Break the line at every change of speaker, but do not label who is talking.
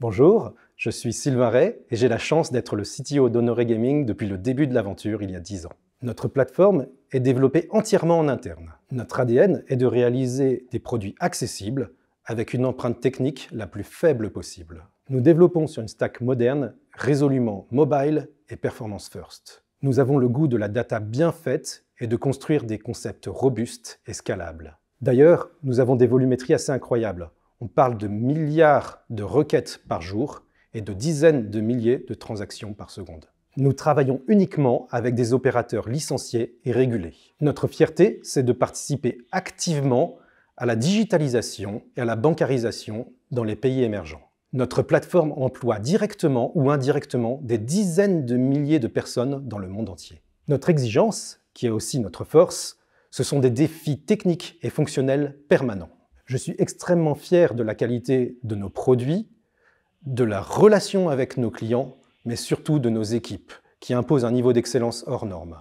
Bonjour, je suis Sylvain Ray et j'ai la chance d'être le CTO d'Honoré Gaming depuis le début de l'aventure il y a 10 ans. Notre plateforme est développée entièrement en interne. Notre ADN est de réaliser des produits accessibles avec une empreinte technique la plus faible possible. Nous développons sur une stack moderne, résolument mobile et performance first. Nous avons le goût de la data bien faite et de construire des concepts robustes et scalables. D'ailleurs, nous avons des volumétries assez incroyables on parle de milliards de requêtes par jour et de dizaines de milliers de transactions par seconde. Nous travaillons uniquement avec des opérateurs licenciés et régulés. Notre fierté, c'est de participer activement à la digitalisation et à la bancarisation dans les pays émergents. Notre plateforme emploie directement ou indirectement des dizaines de milliers de personnes dans le monde entier. Notre exigence, qui est aussi notre force, ce sont des défis techniques et fonctionnels permanents je suis extrêmement fier de la qualité de nos produits, de la relation avec nos clients, mais surtout de nos équipes, qui imposent un niveau d'excellence hors norme.